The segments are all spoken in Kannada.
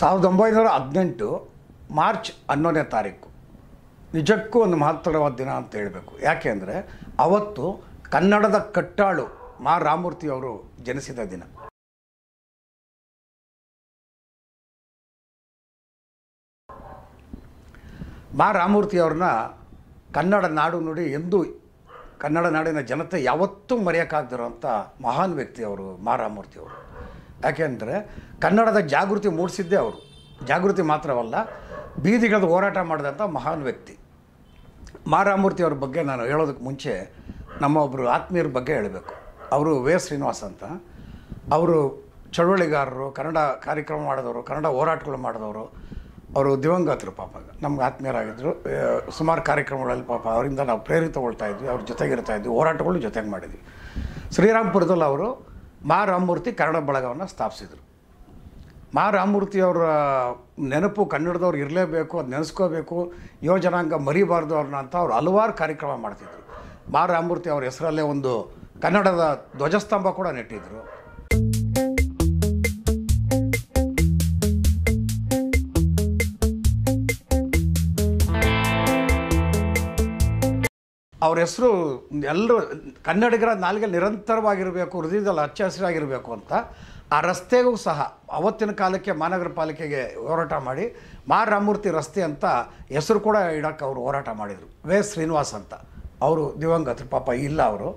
ಸಾವಿರದ ಒಂಬೈನೂರ ಹದಿನೆಂಟು ಮಾರ್ಚ್ ಹನ್ನೊಂದನೇ ತಾರೀಕು ನಿಜಕ್ಕೂ ಒಂದು ಮಹತ್ತರವಾದ ದಿನ ಅಂತ ಹೇಳಬೇಕು ಯಾಕೆ ಅಂದರೆ ಅವತ್ತು ಕನ್ನಡದ ಕಟ್ಟಾಳು ಮಾ ರಾಮೂರ್ತಿ ಅವರು ಜನಿಸಿದ ದಿನ ಮಾ ರಾಮೂರ್ತಿ ಅವ್ರನ್ನ ಕನ್ನಡ ನಾಡು ನುಡಿ ಎಂದು ಕನ್ನಡ ನಾಡಿನ ಜನತೆ ಯಾವತ್ತೂ ಮರೆಯೋಕ್ಕಾಗದಿರೋ ಅಂಥ ಮಹಾನ್ ವ್ಯಕ್ತಿ ಅವರು ಮಾ ರಾಮೂರ್ತಿ ಅವರು ಯಾಕೆಂದರೆ ಕನ್ನಡದ ಜಾಗೃತಿ ಮೂಡಿಸಿದ್ದೇ ಅವರು ಜಾಗೃತಿ ಮಾತ್ರವಲ್ಲ ಬೀದಿಗಳದ ಹೋರಾಟ ಮಾಡಿದಂಥ ಮಹಾನ್ ವ್ಯಕ್ತಿ ಅವ್ರ ಬಗ್ಗೆ ನಾನು ಹೇಳೋದಕ್ಕೆ ಮುಂಚೆ ನಮ್ಮ ಒಬ್ಬರು ಆತ್ಮೀಯರ ಬಗ್ಗೆ ಹೇಳಬೇಕು ಅವರು ವೇ ಶ್ರೀನಿವಾಸ್ ಅಂತ ಅವರು ಚಳುವಳಿಗಾರರು ಕನ್ನಡ ಕಾರ್ಯಕ್ರಮ ಮಾಡಿದವರು ಕನ್ನಡ ಹೋರಾಟಗಳು ಮಾಡಿದವರು ಅವರು ದಿವಂಗತರು ಪಾಪ ನಮ್ಗೆ ಆತ್ಮೀಯರಾಗಿದ್ದರು ಸುಮಾರು ಕಾರ್ಯಕ್ರಮಗಳಲ್ಲಿ ಪಾಪ ಅವರಿಂದ ನಾವು ಪ್ರೇರಿತಗೊಳ್ತಾ ಇದ್ವಿ ಅವ್ರ ಜೊತೆಗಿರ್ತಾಯಿದ್ವಿ ಇದ್ವಿ ಹೋರಾಟಗಳು ಜೊತೆಗೆ ಮಾಡಿದ್ವಿ ಶ್ರೀರಾಮ್ಪುರದಲ್ಲಿ ಅವರು ಮಾ ರಾಮಮೂರ್ತಿ ಕನ್ನಡ ಬಳಗವನ್ನು ಸ್ಥಾಪಿಸಿದರು ಮಾ ಅವರ ನೆನಪು ಕನ್ನಡದವ್ರು ಇರಲೇಬೇಕು ಅದು ನೆನೆಸ್ಕೋಬೇಕು ಯುವ ಜನಾಂಗ ಮರಿಬಾರ್ದು ಅವ್ರನ್ನ ಅಂತ ಅವ್ರು ಹಲವಾರು ಕಾರ್ಯಕ್ರಮ ಮಾಡ್ತಿದ್ರು ಮಾ ರಾಮಮೂರ್ತಿ ಅವ್ರ ಹೆಸರಲ್ಲೇ ಒಂದು ಕನ್ನಡದ ಧ್ವಜಸ್ತಂಭ ಕೂಡ ನೆಟ್ಟಿದ್ದರು ಅವ್ರ ಹೆಸರು ಎಲ್ಲರೂ ಕನ್ನಡಿಗರ ನಾಲ್ಗೆ ನಿರಂತರವಾಗಿರಬೇಕು ಹೃದಯದಲ್ಲಿ ಹಚ್ಚ ಹಸಿರಾಗಿರಬೇಕು ಅಂತ ಆ ರಸ್ತೆಗೂ ಸಹ ಅವತ್ತಿನ ಕಾಲಕ್ಕೆ ಮಹಾನಗರ ಪಾಲಿಕೆಗೆ ಹೋರಾಟ ಮಾಡಿ ಮಹಾರಾಮೂರ್ತಿ ರಸ್ತೆ ಅಂತ ಹೆಸರು ಕೂಡ ಇಡೋಕ್ಕೆ ಅವರು ಹೋರಾಟ ಮಾಡಿದರು ವೆ ಶ್ರೀನಿವಾಸ್ ಅಂತ ಅವರು ದಿವಂಗತರು ಪಾಪ ಇಲ್ಲ ಅವರು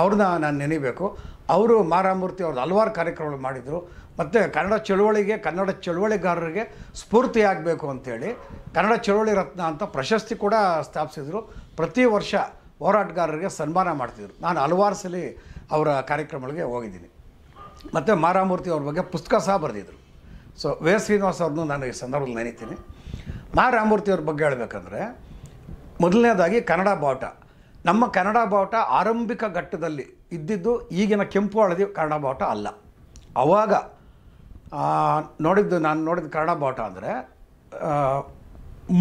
ಅವ್ರನ್ನ ನಾನು ನೆನೀಬೇಕು ಅವರು ಮಾರಾಮೂರ್ತಿ ಅವ್ರದ್ದು ಹಲವಾರು ಕಾರ್ಯಕ್ರಮಗಳು ಮಾಡಿದರು ಮತ್ತು ಕನ್ನಡ ಚಳುವಳಿಗೆ ಕನ್ನಡ ಚಳುವಳಿಗಾರರಿಗೆ ಸ್ಫೂರ್ತಿಯಾಗಬೇಕು ಅಂಥೇಳಿ ಕನ್ನಡ ಚಳುವಳಿ ರತ್ನ ಅಂತ ಪ್ರಶಸ್ತಿ ಕೂಡ ಸ್ಥಾಪಿಸಿದರು ಪ್ರತಿ ವರ್ಷ ಹೋರಾಟಗಾರರಿಗೆ ಸನ್ಮಾನ ಮಾಡ್ತಿದ್ರು ನಾನು ಹಲವಾರು ಸಲ ಅವರ ಕಾರ್ಯಕ್ರಮಗಳಿಗೆ ಹೋಗಿದ್ದೀನಿ ಮತ್ತು ಮಾರಾಮೂರ್ತಿ ಅವ್ರ ಬಗ್ಗೆ ಪುಸ್ತಕ ಸಹ ಬರೆದಿದ್ರು ಸೊ ವಿ ಶ್ರೀನಿವಾಸ ನಾನು ಈ ಸಂದರ್ಭದಲ್ಲಿ ನೆನೀತೀನಿ ಮಾರಾಮೂರ್ತಿ ಅವ್ರ ಬಗ್ಗೆ ಹೇಳಬೇಕಂದ್ರೆ ಮೊದಲನೇದಾಗಿ ಕನ್ನಡ ಬಾವುಟ ನಮ್ಮ ಕನ್ನಡ ಬಾವುಟ ಆರಂಭಿಕ ಘಟ್ಟದಲ್ಲಿ ಇದ್ದಿದ್ದು ಈಗಿನ ಕೆಂಪು ಹಳದಿ ಕನ್ನಡ ಬಾವುಟ ಅಲ್ಲ ಆವಾಗ ನೋಡಿದ್ದು ನಾನು ನೋಡಿದ ಕನ್ನಡ ಬಾವುಟ ಅಂದರೆ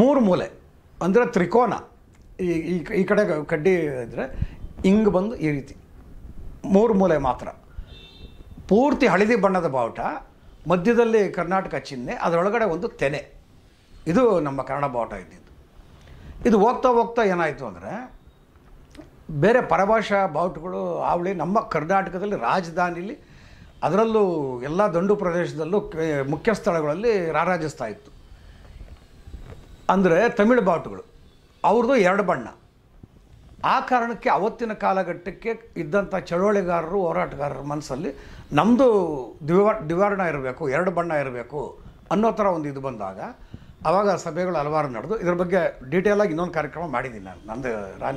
ಮೂರು ಮೂಲೆ ಅಂದರೆ ತ್ರಿಕೋನ ಈ ಈ ಈ ಕಡೆ ಕಡ್ಡಿ ಇದ್ದರೆ ಹಿಂಗೆ ಬಂದು ಈ ರೀತಿ ಮೂರು ಮೂಲೆ ಮಾತ್ರ ಪೂರ್ತಿ ಹಳದಿ ಬಣ್ಣದ ಬಾವುಟ ಮಧ್ಯದಲ್ಲಿ ಕರ್ನಾಟಕ ಚಿಹ್ನೆ ಅದರೊಳಗಡೆ ಒಂದು ತೆನೆ ಇದು ನಮ್ಮ ಕನ್ನಡ ಬಾವುಟ ಇದ್ದಿದ್ದು ಇದು ಹೋಗ್ತಾ ಹೋಗ್ತಾ ಏನಾಯಿತು ಅಂದರೆ ಬೇರೆ ಪರಭಾಷಾ ಬಾವುಟಗಳು ಆವಳಿ ನಮ್ಮ ಕರ್ನಾಟಕದಲ್ಲಿ ರಾಜಧಾನಿಲಿ ಅದರಲ್ಲೂ ಎಲ್ಲ ದಂಡು ಪ್ರದೇಶದಲ್ಲೂ ಮುಖ್ಯ ಸ್ಥಳಗಳಲ್ಲಿ ರಾರಾಜಿಸ್ತಾ ಇತ್ತು ಅಂದರೆ ತಮಿಳು ಬಾವುಟಗಳು ಅವ್ರದ್ದು ಎರಡು ಬಣ್ಣ ಆ ಕಾರಣಕ್ಕೆ ಅವತ್ತಿನ ಕಾಲಘಟ್ಟಕ್ಕೆ ಇದ್ದಂಥ ಚಳುವಳಿಗಾರರು ಹೋರಾಟಗಾರರ ಮನಸ್ಸಲ್ಲಿ ನಮ್ಮದು ದಿವಾ ದಿವಾರಣ ಇರಬೇಕು ಎರಡು ಬಣ್ಣ ಇರಬೇಕು ಅನ್ನೋ ಥರ ಒಂದು ಇದು ಬಂದಾಗ ಆವಾಗ ಸಭೆಗಳು ಹಲವಾರು ನಡೆದು ಇದ್ರ ಬಗ್ಗೆ ಡೀಟೇಲಾಗಿ ಇನ್ನೊಂದು ಕಾರ್ಯಕ್ರಮ ಮಾಡಿದ್ದೀನಿ ನಾನು ನಂದು ರಾ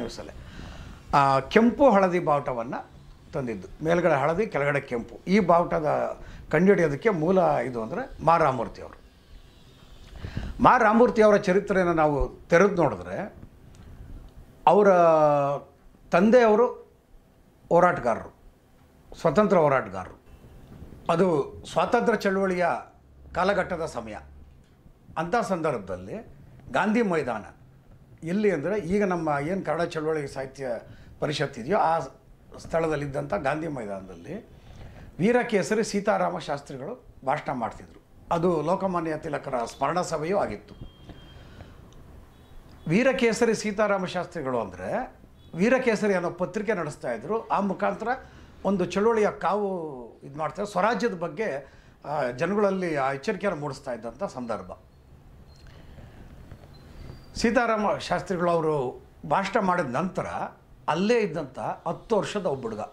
ಆ ಕೆಂಪು ಹಳದಿ ಬಾವುಟವನ್ನು ತಂದಿದ್ದು ಮೇಲ್ಗಡೆ ಹಳದಿ ಕೆಳಗಡೆ ಕೆಂಪು ಈ ಬಾವುಟದ ಕಂಡುಹಿಡಿಯೋದಕ್ಕೆ ಮೂಲ ಇದು ಅಂದರೆ ಮಾ ರಾಮೂರ್ತಿಯವರು ಮಾ ಅವರ ಚರಿತ್ರೆಯನ್ನು ನಾವು ತೆರೆದು ನೋಡಿದ್ರೆ ಅವರ ತಂದೆಯವರು ಹೋರಾಟಗಾರರು ಸ್ವತಂತ್ರ ಹೋರಾಟಗಾರರು ಅದು ಸ್ವಾತಂತ್ರ್ಯ ಚಳುವಳಿಯ ಕಾಲಘಟ್ಟದ ಸಮಯ ಅಂಥ ಸಂದರ್ಭದಲ್ಲಿ ಗಾಂಧಿ ಮೈದಾನ ಎಲ್ಲಿ ಅಂದರೆ ಈಗ ನಮ್ಮ ಏನು ಕನ್ನಡ ಚಳುವಳಿ ಸಾಹಿತ್ಯ ಪರಿಷತ್ ಇದೆಯೋ ಆ ಸ್ಥಳದಲ್ಲಿದ್ದಂಥ ಗಾಂಧಿ ಮೈದಾನದಲ್ಲಿ ಕೇಸರಿ ಸೀತಾರಾಮ ಶಾಸ್ತ್ರಿಗಳು ಭಾಷಣ ಮಾಡ್ತಿದ್ರು ಅದು ಲೋಕಮಾನ್ಯ ತಿಲಕರ ಸ್ಮರಣ ಸಭೆಯೂ ಆಗಿತ್ತು ವೀರಕೇಸರಿ ಸೀತಾರಾಮ ಶಾಸ್ತ್ರಿಗಳು ಅಂದರೆ ವೀರಕೇಸರಿ ಅನ್ನೋ ಪತ್ರಿಕೆ ನಡೆಸ್ತಾ ಇದ್ರು ಆ ಮುಖಾಂತರ ಒಂದು ಚಳುವಳಿಯ ಕಾವು ಇದು ಮಾಡ್ತಾರೆ ಸ್ವರಾಜ್ಯದ ಬಗ್ಗೆ ಜನಗಳಲ್ಲಿ ಆ ಎಚ್ಚರಿಕೆಯನ್ನು ಮೂಡಿಸ್ತಾ ಇದ್ದಂಥ ಸಂದರ್ಭ ಸೀತಾರಾಮ ಶಾಸ್ತ್ರಿಗಳು ಅವರು ಭಾಷಣ ಮಾಡಿದ ನಂತರ ಅಲ್ಲೇ ಇದ್ದಂಥ ಹತ್ತು ವರ್ಷದ ಒಬ್ಬ ಹುಡುಗ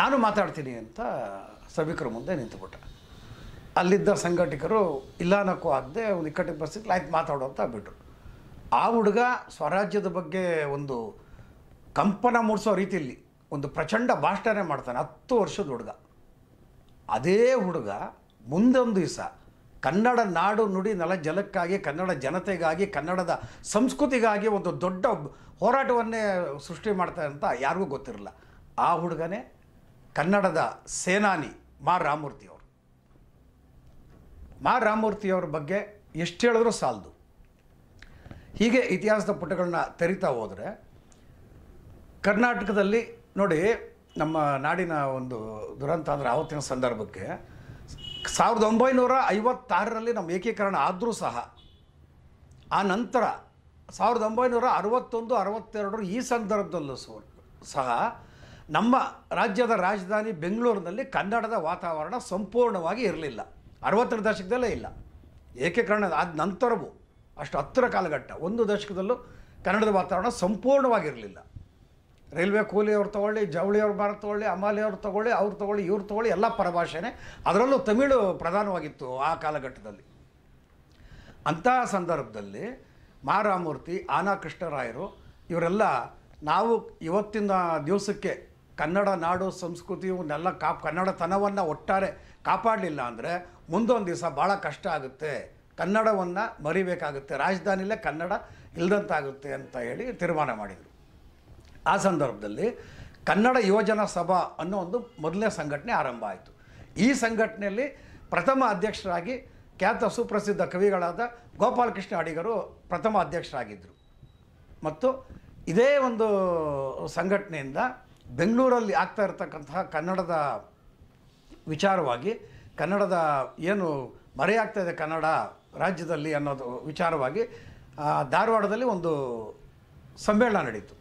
ನಾನು ಮಾತಾಡ್ತೀನಿ ಅಂತ ಸಭಿಕರ ಮುಂದೆ ನಿಂತುಬಿಟ್ಟ ಅಲ್ಲಿದ್ದ ಸಂಘಟಕರು ಇಲ್ಲಾನಕ್ಕೂ ಆಗದೆ ಒಂದು ಇಕ್ಕಟ್ಟಿನ ಪರಿಸ್ಥಿತಿ ಆಯ್ತು ಮಾತಾಡೋ ಅಂತ ಬಿಟ್ಟರು ಆ ಹುಡುಗ ಸ್ವರಾಜ್ಯದ ಬಗ್ಗೆ ಒಂದು ಕಂಪನ ಮೂಡಿಸೋ ರೀತಿಯಲ್ಲಿ ಒಂದು ಪ್ರಚಂಡ ಭಾಷಣ ಮಾಡ್ತಾನೆ ಹತ್ತು ವರ್ಷದ ಹುಡುಗ ಅದೇ ಹುಡುಗ ಮುಂದೊಂದು ದಿವಸ ಕನ್ನಡ ನಾಡು ನುಡಿ ನೆಲ ಜಲಕ್ಕಾಗಿ ಕನ್ನಡ ಜನತೆಗಾಗಿ ಕನ್ನಡದ ಸಂಸ್ಕೃತಿಗಾಗಿ ಒಂದು ದೊಡ್ಡ ಹೋರಾಟವನ್ನೇ ಸೃಷ್ಟಿ ಮಾಡ್ತಾರೆ ಅಂತ ಯಾರಿಗೂ ಗೊತ್ತಿರಲಿಲ್ಲ ಆ ಹುಡುಗನೇ ಕನ್ನಡದ ಸೇನಾನಿ ಮಾ ರಾಮಮೂರ್ತಿಯವರು ಮಾ ರಾಮೂರ್ತಿಯವ್ರ ಬಗ್ಗೆ ಎಷ್ಟು ಹೇಳಿದ್ರೂ ಸಾಲದು ಹೀಗೆ ಇತಿಹಾಸದ ಪುಟಗಳನ್ನ ತೆರಿತಾ ಹೋದರೆ ಕರ್ನಾಟಕದಲ್ಲಿ ನೋಡಿ ನಮ್ಮ ನಾಡಿನ ಒಂದು ದುರಂತ ಅಂದರೆ ಆವತ್ತಿನ ಸಂದರ್ಭಕ್ಕೆ ಸಾವಿರದ ಒಂಬೈನೂರ ಐವತ್ತಾರರಲ್ಲಿ ನಮ್ಮ ಏಕೀಕರಣ ಆದರೂ ಸಹ ಆ ನಂತರ ಸಾವಿರದ ಒಂಬೈನೂರ ಅರವತ್ತೊಂದು ಅರವತ್ತೆರಡರ ಈ ಸಂದರ್ಭದಲ್ಲೂ ಸಹ ನಮ್ಮ ರಾಜ್ಯದ ರಾಜಧಾನಿ ಬೆಂಗಳೂರಿನಲ್ಲಿ ಕನ್ನಡದ ವಾತಾವರಣ ಸಂಪೂರ್ಣವಾಗಿ ಇರಲಿಲ್ಲ ಅರವತ್ತರ ದಶಕದಲ್ಲೇ ಇಲ್ಲ ಏಕೀಕರಣ ಆದ ನಂತರವೂ ಅಷ್ಟು ಹತ್ತಿರ ಕಾಲಘಟ್ಟ ಒಂದು ದಶಕದಲ್ಲೂ ಕನ್ನಡದ ವಾತಾವರಣ ಸಂಪೂರ್ಣವಾಗಿರಲಿಲ್ಲ ರೈಲ್ವೆ ಕೂಲಿ ಅವ್ರು ತೊಗೊಳ್ಳಿ ಜವಳಿ ಅವ್ರು ಭಾರತ ತೊಗೊಳ್ಳಿ ಅಮಾಲಿ ಅವ್ರು ತೊಗೊಳ್ಳಿ ಅವ್ರು ತೊಗೊಳ್ಳಿ ಇವ್ರು ತೊಗೊಳ್ಳಿ ಎಲ್ಲ ಪರಭಾಷೆನೇ ಅದರಲ್ಲೂ ತಮಿಳು ಪ್ರಧಾನವಾಗಿತ್ತು ಆ ಕಾಲಘಟ್ಟದಲ್ಲಿ ಅಂತಹ ಸಂದರ್ಭದಲ್ಲಿ ಮಹಾರಾಮೂರ್ತಿ ಆನಾ ಕೃಷ್ಣರಾಯರು ಇವರೆಲ್ಲ ನಾವು ಇವತ್ತಿನ ದಿವಸಕ್ಕೆ ಕನ್ನಡ ನಾಡು ಸಂಸ್ಕೃತಿ ಇವನ್ನೆಲ್ಲ ಕಾಪ್ ಕನ್ನಡತನವನ್ನು ಒಟ್ಟಾರೆ ಕಾಪಾಡಲಿಲ್ಲ ಅಂದರೆ ಮುಂದೊಂದು ದಿವಸ ಭಾಳ ಕಷ್ಟ ಆಗುತ್ತೆ ಕನ್ನಡವನ್ನು ಮರಿಬೇಕಾಗುತ್ತೆ ರಾಜಧಾನಿಲೇ ಕನ್ನಡ ಇಲ್ಲದಂತಾಗುತ್ತೆ ಅಂತ ಹೇಳಿ ತೀರ್ಮಾನ ಮಾಡಿದರು ಆ ಸಂದರ್ಭದಲ್ಲಿ ಕನ್ನಡ ಯುವಜನ ಸಭಾ ಅನ್ನೋ ಒಂದು ಮೊದಲನೇ ಸಂಘಟನೆ ಆರಂಭ ಆಯಿತು ಈ ಸಂಘಟನೆಯಲ್ಲಿ ಪ್ರಥಮ ಅಧ್ಯಕ್ಷರಾಗಿ ಖ್ಯಾತ ಸುಪ್ರಸಿದ್ಧ ಕವಿಗಳಾದ ಗೋಪಾಲಕೃಷ್ಣ ಅಡಿಗರು ಪ್ರಥಮ ಅಧ್ಯಕ್ಷರಾಗಿದ್ದರು ಮತ್ತು ಇದೇ ಒಂದು ಸಂಘಟನೆಯಿಂದ ಬೆಂಗಳೂರಲ್ಲಿ ಆಗ್ತಾ ಇರತಕ್ಕಂತಹ ಕನ್ನಡದ ವಿಚಾರವಾಗಿ ಕನ್ನಡದ ಏನು ಮರೆಯಾಗ್ತಾ ಇದೆ ಕನ್ನಡ ರಾಜ್ಯದಲ್ಲಿ ಅನ್ನೋದು ವಿಚಾರವಾಗಿ ಧಾರವಾಡದಲ್ಲಿ ಒಂದು ಸಮ್ಮೇಳನ ನಡೀತು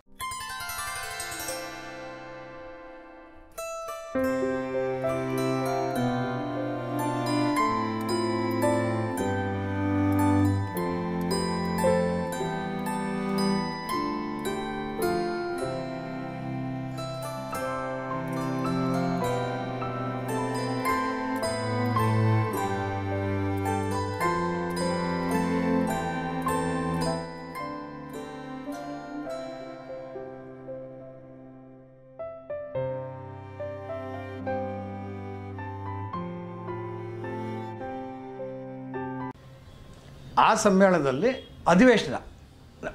ಆ ಸಮ್ಮೇಳನದಲ್ಲಿ ಅಧಿವೇಶನ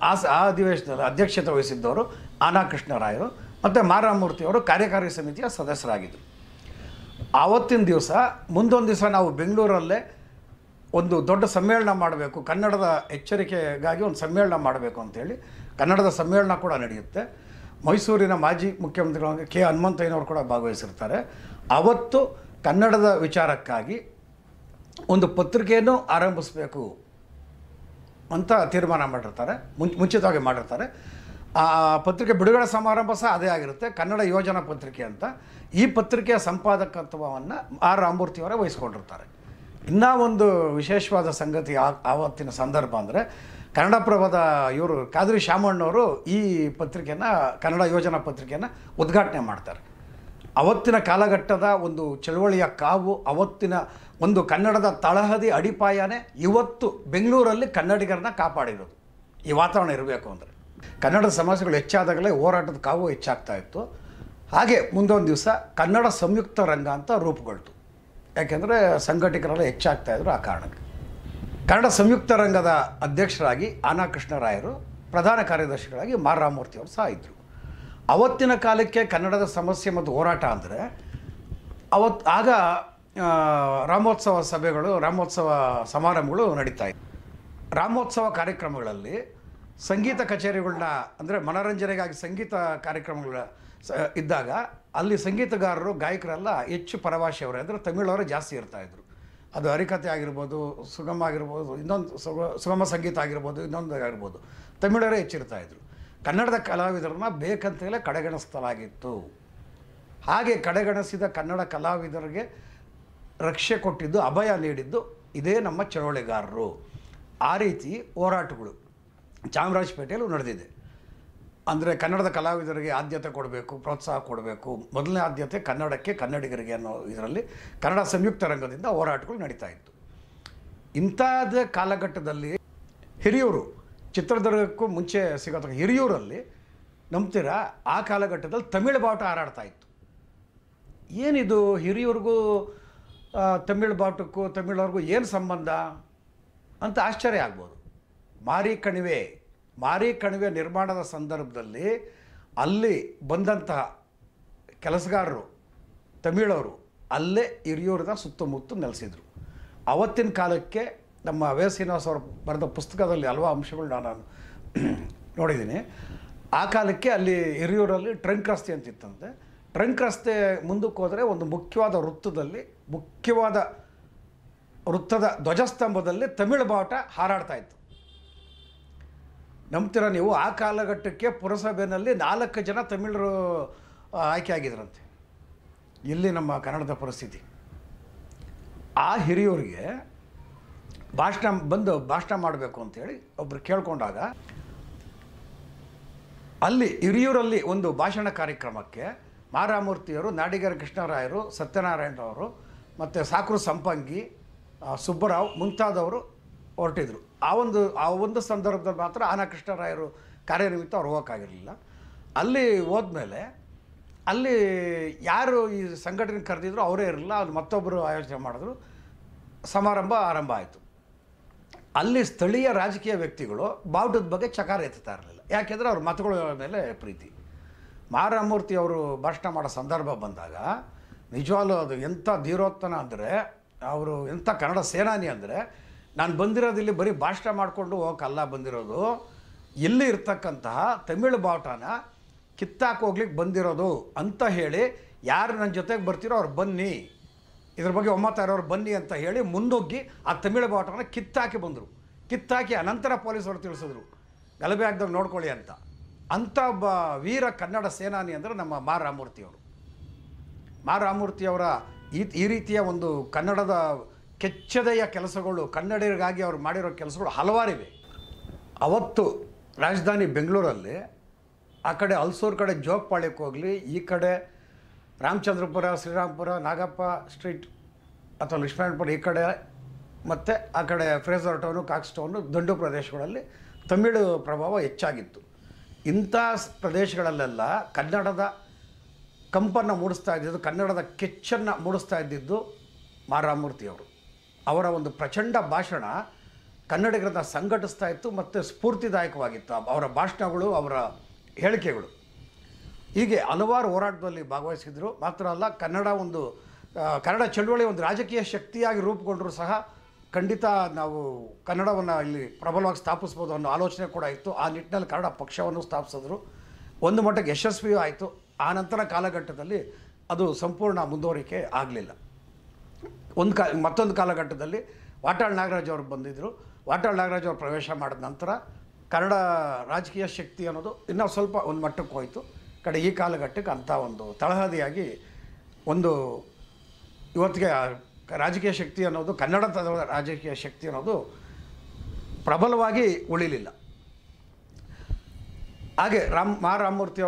ಆ ಆ ಅಧ್ಯಕ್ಷತೆ ವಹಿಸಿದ್ದವರು ಆನಾ ಕೃಷ್ಣರಾಯರು ಮತ್ತು ಮಾರಾಮೂರ್ತಿಯವರು ಕಾರ್ಯಕಾರಿ ಸಮಿತಿಯ ಸದಸ್ಯರಾಗಿದ್ದರು ಆವತ್ತಿನ ದಿವಸ ಮುಂದೊಂದು ದಿವಸ ನಾವು ಬೆಂಗಳೂರಲ್ಲೇ ಒಂದು ದೊಡ್ಡ ಸಮ್ಮೇಳನ ಮಾಡಬೇಕು ಕನ್ನಡದ ಎಚ್ಚರಿಕೆಗಾಗಿ ಒಂದು ಸಮ್ಮೇಳನ ಮಾಡಬೇಕು ಅಂತೇಳಿ ಕನ್ನಡದ ಸಮ್ಮೇಳನ ಕೂಡ ನಡೆಯುತ್ತೆ ಮೈಸೂರಿನ ಮಾಜಿ ಮುಖ್ಯಮಂತ್ರಿಗಳಾಗಿ ಕೆ ಹನುಮಂತಯ್ಯನವರು ಕೂಡ ಭಾಗವಹಿಸಿರ್ತಾರೆ ಅವತ್ತು ಕನ್ನಡದ ವಿಚಾರಕ್ಕಾಗಿ ಒಂದು ಪತ್ರಿಕೆಯನ್ನು ಆರಂಭಿಸಬೇಕು ಅಂತ ತೀರ್ಮಾನ ಮಾಡಿರ್ತಾರೆ ಮುಂಚ ಮುಂಚಿತವಾಗಿ ಮಾಡಿರ್ತಾರೆ ಆ ಪತ್ರಿಕೆ ಬಿಡುಗಡೆ ಸಮಾರಂಭ ಸಹ ಅದೇ ಆಗಿರುತ್ತೆ ಕನ್ನಡ ಯೋಜನಾ ಪತ್ರಿಕೆ ಅಂತ ಈ ಪತ್ರಿಕೆಯ ಸಂಪಾದಕತ್ವವನ್ನು ಆರ್ ರಾಮಮೂರ್ತಿಯವರೇ ವಹಿಸ್ಕೊಂಡಿರ್ತಾರೆ ಇನ್ನೂ ಒಂದು ವಿಶೇಷವಾದ ಸಂಗತಿ ಆವತ್ತಿನ ಸಂದರ್ಭ ಅಂದರೆ ಕನ್ನಡಪ್ರಭದ ಇವರು ಕಾದ್ರಿ ಶಾಮಣ್ಣವರು ಈ ಪತ್ರಿಕೆಯನ್ನು ಕನ್ನಡ ಯೋಜನಾ ಪತ್ರಿಕೆಯನ್ನು ಉದ್ಘಾಟನೆ ಮಾಡ್ತಾರೆ ಅವತ್ತಿನ ಕಾಲಘಟ್ಟದ ಒಂದು ಚಳುವಳಿಯ ಕಾವು ಅವತ್ತಿನ ಒಂದು ಕನ್ನಡದ ತಳಹದಿ ಅಡಿಪಾಯನೇ ಇವತ್ತು ಬೆಂಗಳೂರಲ್ಲಿ ಕನ್ನಡಿಗರನ್ನ ಕಾಪಾಡಿರೋದು ಈ ವಾತಾವರಣ ಇರಬೇಕು ಅಂದರೆ ಕನ್ನಡದ ಸಮಸ್ಯೆಗಳು ಹೆಚ್ಚಾದಾಗಲೇ ಹೋರಾಟದ ಕಾವು ಹೆಚ್ಚಾಗ್ತಾ ಇತ್ತು ಹಾಗೆ ಮುಂದೊಂದು ದಿವಸ ಕನ್ನಡ ಸಂಯುಕ್ತ ರಂಗ ಅಂತ ರೂಪುಗೊಳ್ತು ಯಾಕೆಂದರೆ ಸಂಘಟಕರೆಲ್ಲ ಹೆಚ್ಚಾಗ್ತಾಯಿದ್ರು ಆ ಕಾರಣಕ್ಕೆ ಕನ್ನಡ ಸಂಯುಕ್ತ ರಂಗದ ಅಧ್ಯಕ್ಷರಾಗಿ ಆನಾ ಕೃಷ್ಣರಾಯರು ಪ್ರಧಾನ ಕಾರ್ಯದರ್ಶಿಗಳಾಗಿ ಅವರು ಸಹ ಇದ್ದರು ಅವತ್ತಿನ ಕಾಲಕ್ಕೆ ಕನ್ನಡದ ಸಮಸ್ಯೆ ಮತ್ತು ಹೋರಾಟ ಅಂದರೆ ಅವತ್ತು ಆಗ ರಾಮೋತ್ಸವ ಸಭೆಗಳು ರಾಮೋತ್ಸವ ಸಮಾರಂಭಗಳು ನಡೀತಾ ಇದೆ ರಾಮೋತ್ಸವ ಕಾರ್ಯಕ್ರಮಗಳಲ್ಲಿ ಸಂಗೀತ ಕಚೇರಿಗಳನ್ನ ಅಂದರೆ ಮನೋರಂಜನೆಗಾಗಿ ಸಂಗೀತ ಕಾರ್ಯಕ್ರಮಗಳ ಸ ಇದ್ದಾಗ ಅಲ್ಲಿ ಸಂಗೀತಗಾರರು ಗಾಯಕರೆಲ್ಲ ಹೆಚ್ಚು ಪರಭಾಷೆಯವರೇ ಅಂದರೆ ತಮಿಳವರೇ ಜಾಸ್ತಿ ಇರ್ತಾಯಿದ್ರು ಅದು ಹರಿಕತೆ ಆಗಿರ್ಬೋದು ಸುಗಮ ಆಗಿರ್ಬೋದು ಇನ್ನೊಂದು ಸುಗಮ ಸಂಗೀತ ಆಗಿರ್ಬೋದು ಇನ್ನೊಂದು ಆಗಿರ್ಬೋದು ತಮಿಳರೇ ಹೆಚ್ಚಿರ್ತಾಯಿದ್ರು ಕನ್ನಡದ ಕಲಾವಿದರನ್ನ ಬೇಕಂತಲೇ ಕಡೆಗಣಿಸಲಾಗಿತ್ತು ಹಾಗೆ ಕಡೆಗಣಿಸಿದ ಕನ್ನಡ ಕಲಾವಿದರಿಗೆ ರಕ್ಷೆ ಕೊಟ್ಟಿದ್ದು ಅಭಯ ನೀಡಿದ್ದು ಇದೇ ನಮ್ಮ ಚಳವಳಿಗಾರರು ಆ ರೀತಿ ಹೋರಾಟಗಳು ಚಾಮರಾಜಪೇಟೆಯಲ್ಲಿ ನಡೆದಿದೆ ಅಂದರೆ ಕನ್ನಡದ ಕಲಾವಿದರಿಗೆ ಆದ್ಯತೆ ಕೊಡಬೇಕು ಪ್ರೋತ್ಸಾಹ ಕೊಡಬೇಕು ಮೊದಲನೇ ಆದ್ಯತೆ ಕನ್ನಡಕ್ಕೆ ಕನ್ನಡಿಗರಿಗೆ ಅನ್ನೋ ಇದರಲ್ಲಿ ಕನ್ನಡ ಸಂಯುಕ್ತ ರಂಗದಿಂದ ಹೋರಾಟಗಳು ನಡೀತಾ ಇತ್ತು ಇಂಥದ ಕಾಲಘಟ್ಟದಲ್ಲಿ ಹಿರಿಯೂರು ಚಿತ್ರದುರ್ಗಕ್ಕೂ ಮುಂಚೆ ಸಿಗೋತಕ್ಕ ಹಿರಿಯೂರಲ್ಲಿ ನಂಬ್ತೀರ ಆ ಕಾಲಘಟ್ಟದಲ್ಲಿ ತಮಿಳು ಬಾಟ ಹಾರಾಡ್ತಾ ಇತ್ತು ಏನಿದು ಹಿರಿಯೂರಿಗೂ ತಮಿಳ್ ಬಾಟಕ್ಕೂ ತಮಿಳವ್ರಿಗೂ ಏನು ಸಂಬಂಧ ಅಂತ ಆಶ್ಚರ್ಯ ಆಗ್ಬೋದು ಮಾರಿ ಕಣಿವೆ ಮಾರಿ ಕಣಿವೆ ನಿರ್ಮಾಣದ ಸಂದರ್ಭದಲ್ಲಿ ಅಲ್ಲಿ ಬಂದಂತಹ ಕೆಲಸಗಾರರು ತಮಿಳವರು ಅಲ್ಲೇ ಹಿರಿಯೂರಿನ ಸುತ್ತಮುತ್ತ ನೆಲೆಸಿದರು ಅವತ್ತಿನ ಕಾಲಕ್ಕೆ ನಮ್ಮ ಅವೇ ಶ್ರೀನಿವಾಸ ಅವರು ಬರೆದ ಪುಸ್ತಕದಲ್ಲಿ ಹಲವಾರು ಅಂಶಗಳನ್ನ ನಾನು ನೋಡಿದ್ದೀನಿ ಆ ಕಾಲಕ್ಕೆ ಅಲ್ಲಿ ಹಿರಿಯೂರಲ್ಲಿ ಟ್ರಂಕ್ ರಸ್ತೆ ಅಂತಿತ್ತಂತೆ ಟ್ರಂಕ್ ರಸ್ತೆ ಮುಂದಕ್ಕೆ ಹೋದರೆ ಒಂದು ಮುಖ್ಯವಾದ ವೃತ್ತದಲ್ಲಿ ಮುಖ್ಯವಾದ ವೃತ್ತದ ಧ್ವಜಸ್ತಂಭದಲ್ಲಿ ತಮಿಳು ಬಾವುಟ ಹಾರಾಡ್ತಾ ಇತ್ತು ನಂಬ್ತೀರ ನೀವು ಆ ಕಾಲಘಟ್ಟಕ್ಕೆ ಪುರಸಭೆಯಲ್ಲಿ ನಾಲ್ಕು ಜನ ತಮಿಳರು ಆಯ್ಕೆ ಆಗಿದ್ರಂತೆ ಇಲ್ಲಿ ನಮ್ಮ ಕನ್ನಡದ ಪರಿಸ್ಥಿತಿ ಆ ಹಿರಿಯವ್ರಿಗೆ ಭಾಷಣ ಬಂದು ಭಾಷಣ ಮಾಡಬೇಕು ಅಂತೇಳಿ ಒಬ್ಬರು ಕೇಳಿಕೊಂಡಾಗ ಅಲ್ಲಿ ಹಿರಿಯೂರಲ್ಲಿ ಒಂದು ಭಾಷಣ ಕಾರ್ಯಕ್ರಮಕ್ಕೆ ಮಾರಾಮೂರ್ತಿಯವರು ನಾಡಿಗರ ಕೃಷ್ಣರಾಯರು ಸತ್ಯನಾರಾಯಣರವರು ಮತ್ತು ಸಾಕ್ರು ಸಂಪಂಗಿ ಸುಬ್ಬರಾವ್ ಮುಂತಾದವರು ಹೊರಟಿದ್ರು ಆ ಒಂದು ಆ ಒಂದು ಸಂದರ್ಭದಲ್ಲಿ ಮಾತ್ರ ಆನ ಕೃಷ್ಣರಾಯರು ಕಾರ್ಯನಿಮಿತ್ತ ಅವ್ರು ಹೋಗೋಕ್ಕಾಗಿರಲಿಲ್ಲ ಅಲ್ಲಿ ಹೋದ್ಮೇಲೆ ಅಲ್ಲಿ ಯಾರು ಈ ಸಂಘಟನೆ ಕರೆದಿದ್ರು ಅವರೇ ಇರಲಿಲ್ಲ ಅಲ್ಲಿ ಮತ್ತೊಬ್ಬರು ಆಯೋಜನೆ ಮಾಡಿದ್ರು ಸಮಾರಂಭ ಆರಂಭ ಆಯಿತು ಅಲ್ಲಿ ಸ್ಥಳೀಯ ರಾಜಕೀಯ ವ್ಯಕ್ತಿಗಳು ಬಾವುಟದ ಬಗ್ಗೆ ಚಕಾರ ಎತ್ತುತ್ತಾ ಇರಲಿಲ್ಲ ಯಾಕೆಂದರೆ ಅವ್ರ ಮತಗಳ ಮೇಲೆ ಪ್ರೀತಿ ಮಾರಾಮೂರ್ತಿ ಅವರು ಭಾಷಣ ಮಾಡೋ ಸಂದರ್ಭ ಬಂದಾಗ ನಿಜವಾಗ್ಲೂ ಅದು ಎಂಥ ಧೀರೋತ್ತನ ಅಂದರೆ ಅವರು ಎಂಥ ಕನ್ನಡ ಸೇನಾನಿ ಅಂದರೆ ನಾನು ಬಂದಿರೋದಿಲ್ಲಿ ಬರೀ ಭಾಷಣ ಮಾಡಿಕೊಂಡು ಹೋಗಕ್ಕಲ್ಲ ಬಂದಿರೋದು ಇಲ್ಲಿ ಇರ್ತಕ್ಕಂತಹ ತಮಿಳು ಬಾವುಟನ ಕಿತ್ತಾಕ್ ಬಂದಿರೋದು ಅಂತ ಹೇಳಿ ಯಾರು ನನ್ನ ಜೊತೆಗೆ ಬರ್ತೀರೋ ಅವ್ರು ಬನ್ನಿ ಇದ್ರ ಬಗ್ಗೆ ಇರೋರು ಬನ್ನಿ ಅಂತ ಹೇಳಿ ಮುಂದೊಗ್ಗಿ ಆ ತಮಿಳು ಬಾವುಟನ ಕಿತ್ತಾಕಿ ಬಂದರು ಕಿತ್ತಾಕಿ ಅನಂತರ ಪೊಲೀಸರು ತಿಳಿಸಿದ್ರು ಗಲಭೆ ಆಗ್ದಾಗ ನೋಡ್ಕೊಳ್ಳಿ ಅಂತ ಅಂಥ ಒಬ್ಬ ವೀರ ಕನ್ನಡ ಸೇನಾನಿ ಅಂದರೆ ನಮ್ಮ ಮಾ ರಾಮೂರ್ತಿಯವರು ಮಾ ರಾಮೂರ್ತಿಯವರ ಈ ಈ ರೀತಿಯ ಒಂದು ಕನ್ನಡದ ಕೆಚ್ಚದೆಯ ಕೆಲಸಗಳು ಕನ್ನಡಿಗರಿಗಾಗಿ ಅವರು ಮಾಡಿರೋ ಕೆಲಸಗಳು ಹಲವಾರಿವೆ ಅವತ್ತು ರಾಜಧಾನಿ ಬೆಂಗಳೂರಲ್ಲಿ ಆ ಕಡೆ ಹಲ್ಸೂರು ಕಡೆ ಜೋಗಪಾಳ್ಯಕ್ಕೆ ಹೋಗಲಿ ಈ ಕಡೆ ರಾಮಚಂದ್ರಪುರ ಶ್ರೀರಾಮ್ಪುರ ನಾಗಪ್ಪ ಸ್ಟ್ರೀಟ್ ಅಥವಾ ಲಕ್ಷ್ಮಣಪುರ ಈ ಕಡೆ ಮತ್ತು ಆ ಕಡೆ ಫ್ರೇಸರ್ ಟೌನು ಕಾಕ್ಸ್ ಟೌನು ದಂಡು ಪ್ರದೇಶಗಳಲ್ಲಿ ತಮಿಳು ಪ್ರಭಾವ ಹೆಚ್ಚಾಗಿತ್ತು ಇಂಥ ಪ್ರದೇಶಗಳಲ್ಲೆಲ್ಲ ಕನ್ನಡದ ಕಂಪನ್ನು ಮೂಡಿಸ್ತಾ ಇದ್ದಿದ್ದು ಕನ್ನಡದ ಕೆಚ್ಚನ್ನು ಮೂಡಿಸ್ತಾ ಇದ್ದಿದ್ದು ಮಾರಾಮೂರ್ತಿಯವರು ಅವರ ಒಂದು ಪ್ರಚಂಡ ಭಾಷಣ ಕನ್ನಡಿಗರನ್ನ ಸಂಘಟಿಸ್ತಾ ಇತ್ತು ಮತ್ತು ಸ್ಫೂರ್ತಿದಾಯಕವಾಗಿತ್ತು ಅವರ ಭಾಷಣಗಳು ಅವರ ಹೇಳಿಕೆಗಳು ಹೀಗೆ ಹಲವಾರು ಹೋರಾಟದಲ್ಲಿ ಭಾಗವಹಿಸಿದರು ಮಾತ್ರ ಅಲ್ಲ ಕನ್ನಡ ಒಂದು ಕನ್ನಡ ಚಳುವಳಿ ಒಂದು ರಾಜಕೀಯ ಶಕ್ತಿಯಾಗಿ ರೂಪುಗೊಂಡರೂ ಸಹ ಖಂಡಿತ ನಾವು ಕನ್ನಡವನ್ನು ಇಲ್ಲಿ ಪ್ರಬಲವಾಗಿ ಸ್ಥಾಪಿಸ್ಬೋದು ಅನ್ನೋ ಆಲೋಚನೆ ಕೂಡ ಇತ್ತು ಆ ನಿಟ್ಟಿನಲ್ಲಿ ಕನ್ನಡ ಪಕ್ಷವನ್ನು ಸ್ಥಾಪಿಸಿದ್ರು ಒಂದು ಮಟ್ಟಕ್ಕೆ ಯಶಸ್ವಿಯೂ ಆಯಿತು ಆ ನಂತರ ಕಾಲಘಟ್ಟದಲ್ಲಿ ಅದು ಸಂಪೂರ್ಣ ಮುಂದುವರಿಕೆ ಆಗಲಿಲ್ಲ ಒಂದು ಕಾ ಮತ್ತೊಂದು ಕಾಲಘಟ್ಟದಲ್ಲಿ ವಾಟಾಳ್ ನಾಗರಾಜ್ ಅವರು ಬಂದಿದ್ದರು ವಾಟಾಳ್ ನಾಗರಾಜ್ ಅವರು ಪ್ರವೇಶ ಮಾಡಿದ ನಂತರ ಕನ್ನಡ ರಾಜಕೀಯ ಶಕ್ತಿ ಅನ್ನೋದು ಇನ್ನೂ ಸ್ವಲ್ಪ ಒಂದು ಮಟ್ಟಕ್ಕೆ ಹೋಯಿತು ಕಡೆ ಈ ಕಾಲಘಟ್ಟಕ್ಕೆ ಅಂಥ ಒಂದು ತಳಹದಿಯಾಗಿ ಒಂದು ಇವತ್ತಿಗೆ ರಾಜಕೀಯ ಶಕ್ತಿ ಅನ್ನೋದು ಕನ್ನಡ ರಾಜಕೀಯ ಶಕ್ತಿ ಅನ್ನೋದು ಪ್ರಬಲವಾಗಿ ಉಳಿಲಿಲ್ಲ ಹಾಗೆ ರಾಮ್ ಮಾ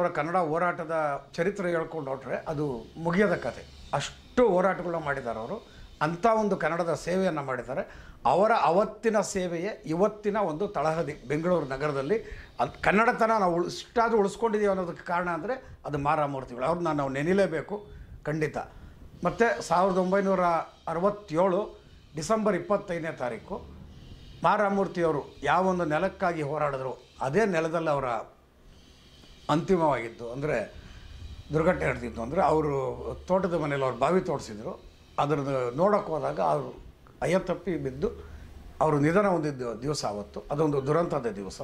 ಅವರ ಕನ್ನಡ ಹೋರಾಟದ ಚರಿತ್ರೆ ಹೇಳ್ಕೊಂಡು ಹೊಟ್ರೆ ಅದು ಮುಗಿಯದ ಕತೆ ಅಷ್ಟು ಹೋರಾಟಗಳನ್ನ ಮಾಡಿದ್ದಾರೆ ಅವರು ಅಂಥ ಒಂದು ಕನ್ನಡದ ಸೇವೆಯನ್ನು ಮಾಡಿದ್ದಾರೆ ಅವರ ಅವತ್ತಿನ ಸೇವೆಯೇ ಇವತ್ತಿನ ಒಂದು ತಳಹದಿ ಬೆಂಗಳೂರು ನಗರದಲ್ಲಿ ಅದು ಕನ್ನಡತನ ನಾವು ಇಷ್ಟಾದರೂ ಉಳಿಸ್ಕೊಂಡಿದ್ದೀವಿ ಅನ್ನೋದಕ್ಕೆ ಕಾರಣ ಅಂದರೆ ಅದು ಮಾರಾಮೂರ್ತಿಗಳು ಅವ್ರನ್ನ ನಾವು ನೆನಿಲೇಬೇಕು ಖಂಡಿತ ಮತ್ತು ಸಾವಿರದ ಒಂಬೈನೂರ ಅರವತ್ತೇಳು ಡಿಸೆಂಬರ್ ಇಪ್ಪತ್ತೈದನೇ ತಾರೀಕು ಮಾರಾಮೂರ್ತಿಯವರು ಯಾವೊಂದು ನೆಲಕ್ಕಾಗಿ ಹೋರಾಡಿದ್ರು ಅದೇ ನೆಲದಲ್ಲಿ ಅವರ ಅಂತಿಮವಾಗಿದ್ದು ಅಂದರೆ ದುರ್ಘಟನೆ ನಡೆದಿದ್ದು ಅಂದರೆ ಅವರು ತೋಟದ ಮನೇಲಿ ಅವ್ರು ಬಾವಿ ತೋಡಿಸಿದ್ರು ಅದ್ರದ್ದು ನೋಡೋಕ್ಕೆ ಹೋದಾಗ ಅವರು ಅಯ್ಯತಪ್ಪಿ ಬಿದ್ದು ಅವರು ನಿಧನ ಹೊಂದಿದ್ದು ದಿವಸ ಆವತ್ತು ಅದೊಂದು ದುರಂತದ ದಿವಸ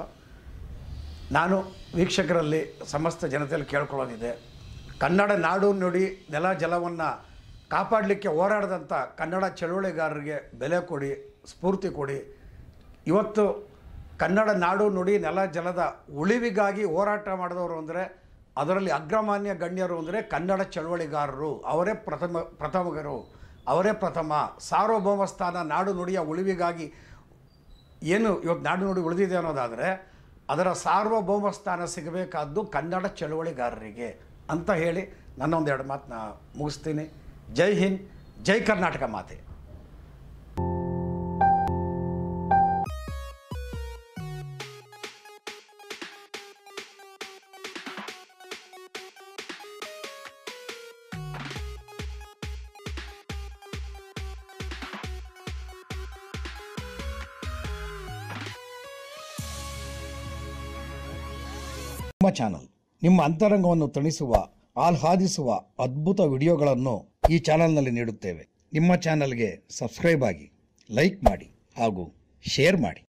ನಾನು ವೀಕ್ಷಕರಲ್ಲಿ ಸಮಸ್ತ ಜನತೆಯಲ್ಲಿ ಕೇಳ್ಕೊಳ್ಳೋದಿದೆ ಕನ್ನಡ ನಾಡು ನುಡಿ ನೆಲ ಜಲವನ್ನು ಕಾಪಾಡಲಿಕ್ಕೆ ಹೋರಾಡಿದಂಥ ಕನ್ನಡ ಚಳುವಳಿಗಾರರಿಗೆ ಬೆಲೆ ಕೊಡಿ ಸ್ಫೂರ್ತಿ ಕೊಡಿ ಇವತ್ತು ಕನ್ನಡ ನಾಡು ನುಡಿ ನೆಲ ಜಲದ ಉಳಿವಿಗಾಗಿ ಹೋರಾಟ ಮಾಡಿದವರು ಅಂದರೆ ಅದರಲ್ಲಿ ಅಗ್ರಮಾನ್ಯ ಗಣ್ಯರು ಅಂದರೆ ಕನ್ನಡ ಚಳುವಳಿಗಾರರು ಅವರೇ ಪ್ರಥಮ ಪ್ರಥಮಗರು ಅವರೇ ಪ್ರಥಮ ಸಾರ್ವಭೌಮ ಸ್ಥಾನ ನಾಡು ನುಡಿಯ ಉಳಿವಿಗಾಗಿ ಏನು ಇವತ್ತು ನಾಡು ನುಡಿ ಉಳಿದಿದೆ ಅನ್ನೋದಾದರೆ ಅದರ ಸಾರ್ವಭೌಮ ಸ್ಥಾನ ಸಿಗಬೇಕಾದ್ದು ಕನ್ನಡ ಚಳುವಳಿಗಾರರಿಗೆ ಅಂತ ಹೇಳಿ ಎರಡು ಮಾತನ್ನ ಮುಗಿಸ್ತೀನಿ ಜೈ ಹಿಂದ್ ಜೈ ಕರ್ನಾಟಕ ಮಾತೆ ನಿಮ್ಮ ಚಾನಲ್ ನಿಮ್ಮ ಅಂತರಂಗವನ್ನು ತಣಿಸುವ ಆಹ್ಲಾದಿಸುವ ಅದ್ಭುತ ವಿಡಿಯೋಗಳನ್ನು ಈ ಚಾನಲ್ನಲ್ಲಿ ನೀಡುತ್ತೇವೆ ನಿಮ್ಮ ಚಾನಲ್ಗೆ ಸಬ್ಸ್ಕ್ರೈಬ್ ಆಗಿ ಲೈಕ್ ಮಾಡಿ ಹಾಗೂ ಶೇರ್ ಮಾಡಿ